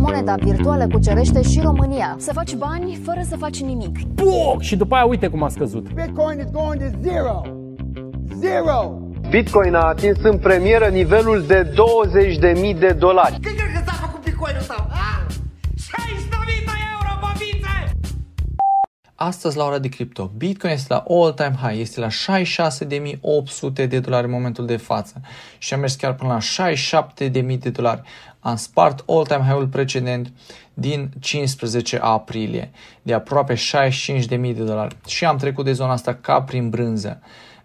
moneda virtuală cucerește și România. Să faci bani fără să faci nimic. Puh! Și după aia uite cum a scăzut. Bitcoin is going to zero. Zero! Bitcoin a atins în premieră nivelul de 20.000 de dolari. Când crezi că s-a făcut Bitcoin-ul astăzi la ora de cripto. Bitcoin este la all-time high, este la 66.800 de dolari în momentul de față și a mers chiar până la 67.000 de dolari. Am spart all-time high-ul precedent din 15 aprilie, de aproape 65.000 de dolari și am trecut de zona asta ca prin brânză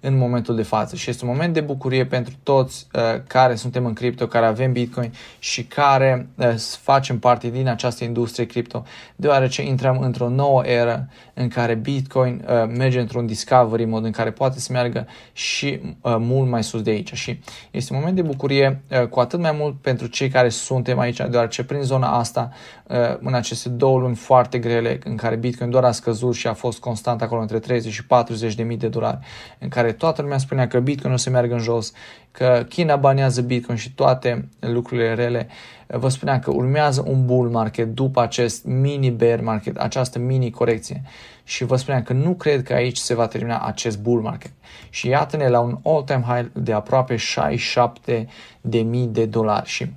în momentul de față și este un moment de bucurie pentru toți uh, care suntem în cripto, care avem Bitcoin și care uh, facem parte din această industrie cripto, deoarece intrăm într-o nouă eră în care Bitcoin uh, merge într-un discovery mod în care poate să meargă și uh, mult mai sus de aici și este un moment de bucurie uh, cu atât mai mult pentru cei care suntem aici, deoarece prin zona asta uh, în aceste două luni foarte grele în care Bitcoin doar a scăzut și a fost constant acolo între 30 și 40 de mii de dolari, în care toată lumea spunea că Bitcoin o să meargă în jos, că China banează Bitcoin și toate lucrurile rele, vă spunea că urmează un bull market după acest mini bear market, această mini corecție și vă spunea că nu cred că aici se va termina acest bull market. Și iată-ne la un all-time high de aproape 67 de mii de dolari și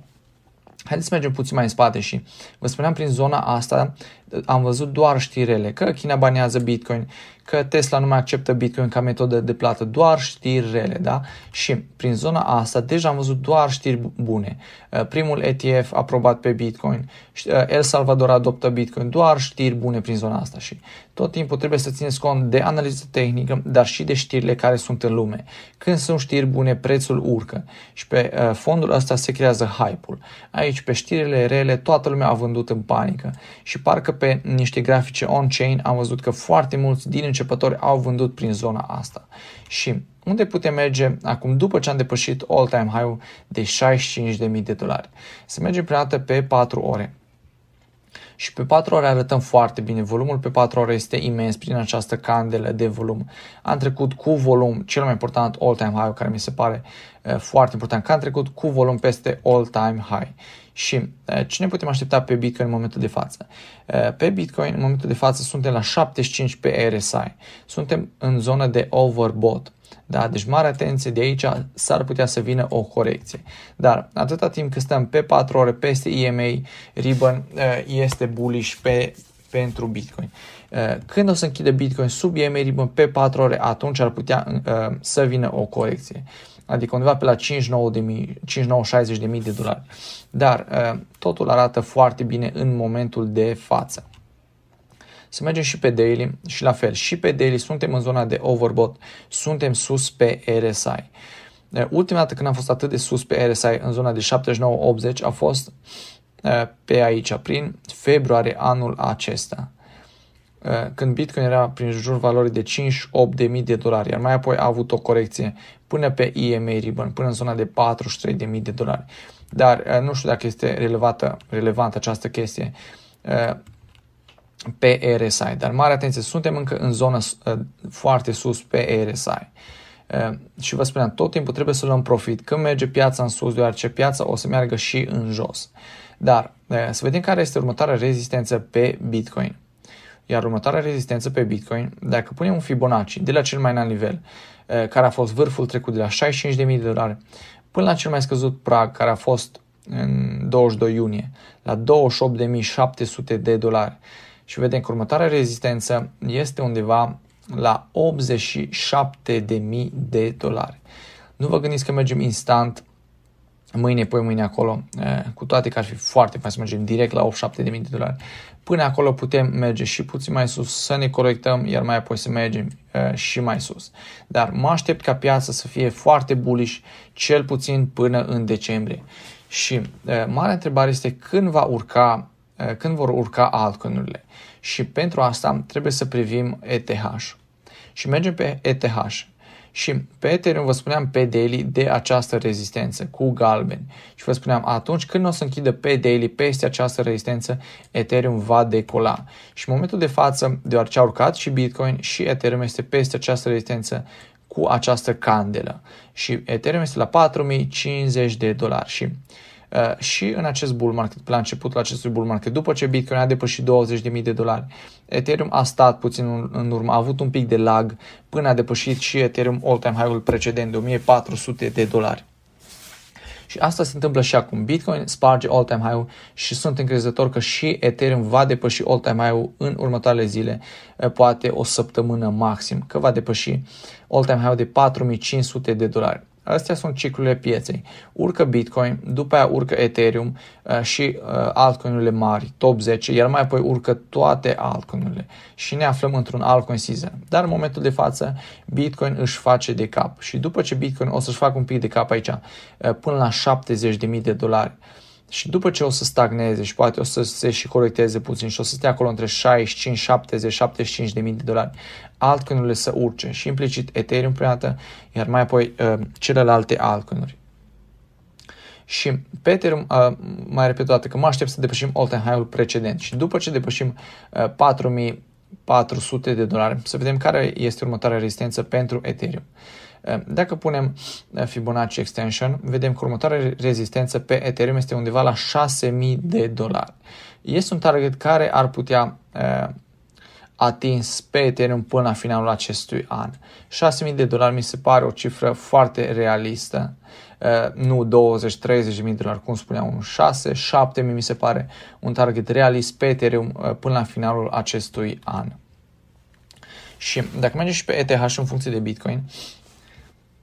Haideți să mergem puțin mai în spate și vă spuneam prin zona asta am văzut doar știrele, că China banează Bitcoin, că Tesla nu mai acceptă Bitcoin ca metodă de plată, doar știrele, da? Și prin zona asta deja am văzut doar știri bune. Uh, primul ETF aprobat pe Bitcoin, uh, El Salvador adoptă Bitcoin, doar știri bune prin zona asta și tot timpul trebuie să țineți cont de analiză tehnică, dar și de știrile care sunt în lume. Când sunt știri bune, prețul urcă și pe uh, fondul ăsta se creează hype-ul. Aici, pe știrile rele, toată lumea a vândut în panică și parcă pe niște grafice on-chain am văzut că foarte mulți din începători au vândut prin zona asta. Și unde putem merge acum după ce am depășit all-time high-ul de 65.000 de dolari? Să mergem prima dată pe 4 ore și pe 4 ore arătăm foarte bine volumul, pe 4 ore este imens prin această candelă de volum. Am trecut cu volum, cel mai important all time high care mi se pare eh, foarte important, că am trecut cu volum peste all time high. Și eh, ce ne putem aștepta pe Bitcoin în momentul de față? Eh, pe Bitcoin în momentul de față suntem la 75 pe RSI, suntem în zonă de overbought da? Deci mare atenție, de aici s-ar putea să vină o corecție. Dar atâta timp cât stăm pe 4 ore peste EMA, Ribbon eh, este bullish pe, pentru Bitcoin. Eh, când o să închide Bitcoin sub EMA Ribbon pe 4 ore, atunci ar putea eh, să vină o corecție adică undeva pe la 5-9-60 de mii de dolari. Dar totul arată foarte bine în momentul de față. Să mergem și pe daily și la fel. Și pe daily suntem în zona de overbought, suntem sus pe RSI. Eh, ultima dată când am fost atât de sus pe RSI în zona de 79-80 a fost eh, pe aici, prin februarie anul acesta eh, când Bitcoin era prin jur valorii de 5-8 de mii de dolari, iar mai apoi a avut o corecție până pe EMA Ribbon, până în zona de 43 de mii de dolari. Dar nu știu dacă este relevată, relevantă această chestie pe RSI. Dar mare atenție, suntem încă în zona ă, foarte sus pe RSI. Ă, și vă spuneam, tot timpul trebuie să luăm profit când merge piața în sus, deoarece piața o să meargă și în jos. Dar ă, să vedem care este următoarea rezistență pe Bitcoin. Iar următoarea rezistență pe Bitcoin, dacă punem un Fibonacci de la cel mai înalt nivel, care a fost vârful trecut de la 65.000 de dolari, până la cel mai scăzut prag, care a fost în 22 iunie, la 28.700 de dolari, și vedem că următoarea rezistență este undeva la 87.000 de dolari. Nu vă gândiți că mergem instant mâine, poi mâine acolo, cu toate că ar fi foarte fain să mergem direct la 87.000 de dolari. Până acolo putem merge și puțin mai sus, să ne corectăm, iar mai apoi să mergem și mai sus. Dar mă aștept ca piața să fie foarte bullish, cel puțin până în decembrie. Și marea întrebare este când va urca când vor urca altcoinurile. Și pentru asta trebuie să privim ETH. Și mergem pe ETH. Și pe Ethereum vă spuneam pe daily de această rezistență cu galben. Și vă spuneam atunci când o să închidă pe daily peste această rezistență, Ethereum va decola. Și în momentul de față, deoarece a urcat și Bitcoin și Ethereum este peste această rezistență cu această candelă. Și Ethereum este la 4050 de dolari. Și Uh, și în acest bull market, la începutul acestui bull market, după ce Bitcoin a depășit 20.000 de dolari, Ethereum a stat puțin în urmă, a avut un pic de lag până a depășit și Ethereum all-time high-ul precedent de 1400 de dolari. Și asta se întâmplă și acum. Bitcoin sparge all-time high-ul și sunt încrezător că și Ethereum va depăși all-time high-ul în următoarele zile, eh, poate o săptămână maxim, că va depăși all-time high-ul de 4500 de dolari. Astea sunt ciclurile pieței. Urcă Bitcoin, după aia urcă Ethereum uh, și uh, altcoinurile mari, top 10, iar mai apoi urcă toate altcoinurile și ne aflăm într-un altcoin season. Dar în momentul de față Bitcoin își face de cap și după ce Bitcoin o să-și facă un pic de cap aici, uh, până la 70.000 de dolari, și după ce o să stagneze și poate o să se și corecteze puțin și o să stea acolo între 65, 70, 75 de mii de dolari, altcoinurile să urce și implicit Ethereum prima dată, iar mai apoi uh, celelalte altcoinuri. Și pe Ethereum, uh, mai repet o dată, că mă aștept să depășim all-time high-ul precedent și după ce depășim uh, 4000 400 de dolari. Să vedem care este următoarea rezistență pentru Ethereum. Ehm, dacă punem eh, Fibonacci Extension, vedem că următoarea rezistență pe Ethereum este undeva la 6000 de dolari. Este un target care ar putea eh, atins pe Ethereum până la finalul acestui an. 6.000 de dolari mi se pare o cifră foarte realistă, uh, nu 20-30.000 de dolari, cum spunea unul, 6, 7.000 mi se pare un target realist pe Ethereum uh, până la finalul acestui an. Și dacă mergem și pe ETH în funcție de Bitcoin, uh,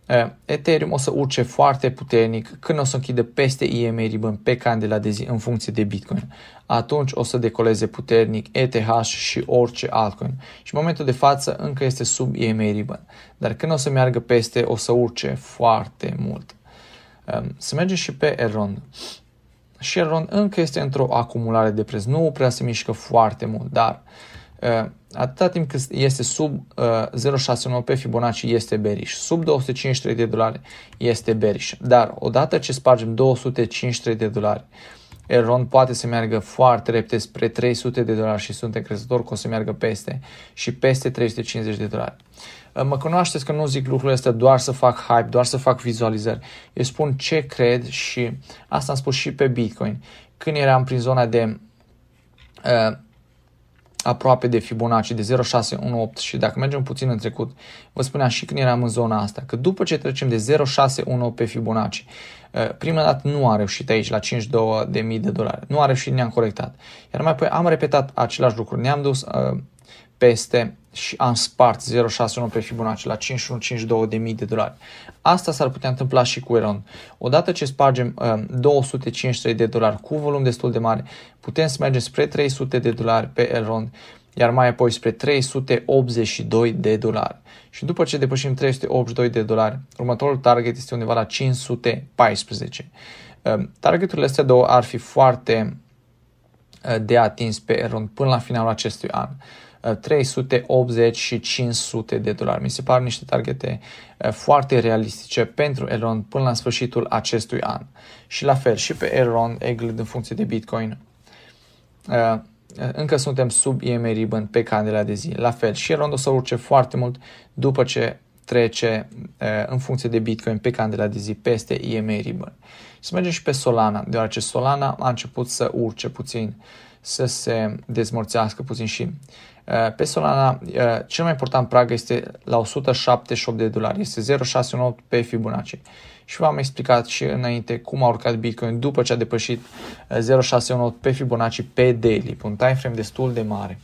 Eh, Ethereum o să urce foarte puternic când o să închidă peste EMA ribbon pe candela de zi în funcție de Bitcoin. Atunci o să decoleze puternic ETH și orice altcoin. Și în momentul de față încă este sub EMA ribbon. Dar când o să meargă peste o să urce foarte mult. Eh, să mergem și pe Elrond. Și Elrond încă este într-o acumulare de preț. Nu prea se mișcă foarte mult, dar eh, Atâta timp cât este sub uh, 0,69 pe Fibonacci este bearish. Sub 253 de dolari este bearish. Dar odată ce spargem 253 de dolari, Elrond poate să meargă foarte repede spre 300 de dolari și sunt încrezător că o să meargă peste și peste 350 de dolari. Uh, mă cunoașteți că nu zic lucrurile astea doar să fac hype, doar să fac vizualizări. Eu spun ce cred și asta am spus și pe Bitcoin. Când eram prin zona de uh, aproape de Fibonacci, de 0,618 și dacă mergem puțin în trecut, vă spuneam și când eram în zona asta, că după ce trecem de 0,618 pe Fibonacci, eh, prima dată nu a reușit aici la 52.000 de dolari, nu a reușit, ne-am corectat. Iar mai apoi am repetat același lucru, ne-am dus eh, peste și am spart 0,61 pe Fibonacci la 5152 de mii de dolari. Asta s-ar putea întâmpla și cu Elon. Odată ce spargem uh, um, 253 de dolari cu volum destul de mare, putem să mergem spre 300 de dolari pe Elon, iar mai apoi spre 382 de dolari. Și după ce depășim 382 de dolari, următorul target este undeva la 514. Um, targeturile astea două ar fi foarte uh, de atins pe Elon până la finalul acestui an. Uh, 380 uh, și 500 de dolari. Mi se par niște targete uh, foarte realistice pentru Elrond până la sfârșitul acestui an. Și la fel și pe Elrond, Eglid în funcție de Bitcoin. Uh, încă suntem sub EMA Ribbon pe candela de zi. La fel și Elrond o să urce foarte mult după ce trece în funcție de Bitcoin pe candela de zi peste EMA Ribbon. Să mergem și pe Solana, deoarece Solana a început să urce puțin. Uh, să se dezmorțească puțin și uh, pe Solana uh, cel mai important prag este la 178 de dolari, este 0,618 pe Fibonacci. Și v-am explicat și înainte cum a urcat Bitcoin după ce a depășit 0,618 uh, pe Fibonacci pe daily, pe un time frame destul de mare.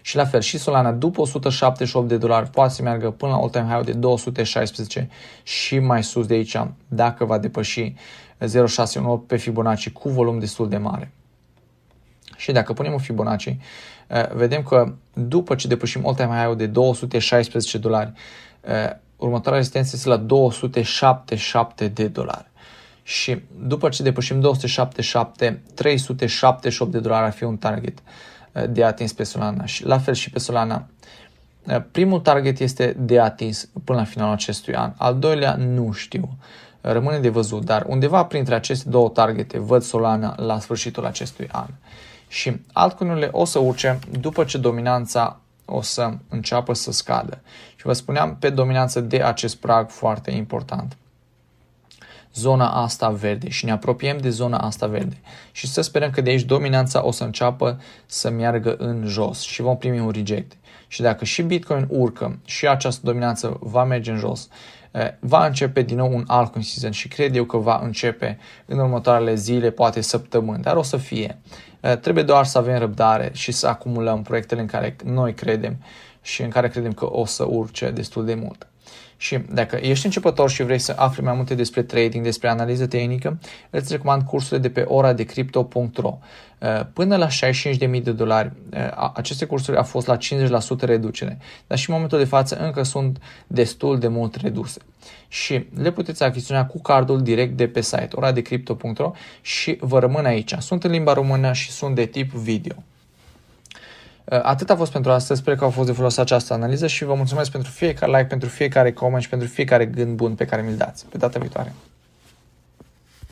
Și la fel și Solana după 178 de dolari poate să meargă până la all time high de 216 și mai sus de aici dacă va depăși 0,618 pe Fibonacci cu volum destul de mare. Și dacă punem un Fibonacci, eh, vedem că după ce depășim all-time high de 216 dolari, eh, următoarea rezistență este la 277 de dolari. Și după ce depășim 277, 378 de dolari ar fi un target eh, de atins pe Solana. Și la fel și pe Solana. Primul target este de atins până la finalul acestui an. Al doilea nu știu. Rămâne de văzut, dar undeva printre aceste două targete văd Solana la sfârșitul acestui an și altcoinurile o să urce după ce dominanța o să înceapă să scadă. Și vă spuneam pe dominanță de acest prag foarte important. Zona asta verde și ne apropiem de zona asta verde și să sperăm că de aici dominanța o să înceapă să meargă în jos și vom primi un reject. Și dacă și Bitcoin urcă și această dominanță va merge în jos Eh, va începe din nou un alt season și cred eu că va începe în următoarele zile, poate săptămâni, dar o să fie. Eh, trebuie doar să avem răbdare și să acumulăm proiectele în care noi credem și în care credem că o să urce destul de mult. Și dacă ești începător și vrei să afli mai multe despre trading, despre analiză tehnică, îți recomand cursurile de pe ora de crypto.ro. Uh, până la 65.000 de dolari, uh, aceste cursuri au fost la 50% reducere, dar și în momentul de față încă sunt destul de mult reduse. Și le puteți achiziționa cu cardul direct de pe site, ora de crypto.ro și vă rămân aici. Sunt în limba română și sunt de tip video. Uh, atât a fost pentru astăzi, sper că au fost de folos această analiză și vă mulțumesc pentru fiecare like, pentru fiecare coment și pentru fiecare gând bun pe care mi-l dați. Pe data viitoare!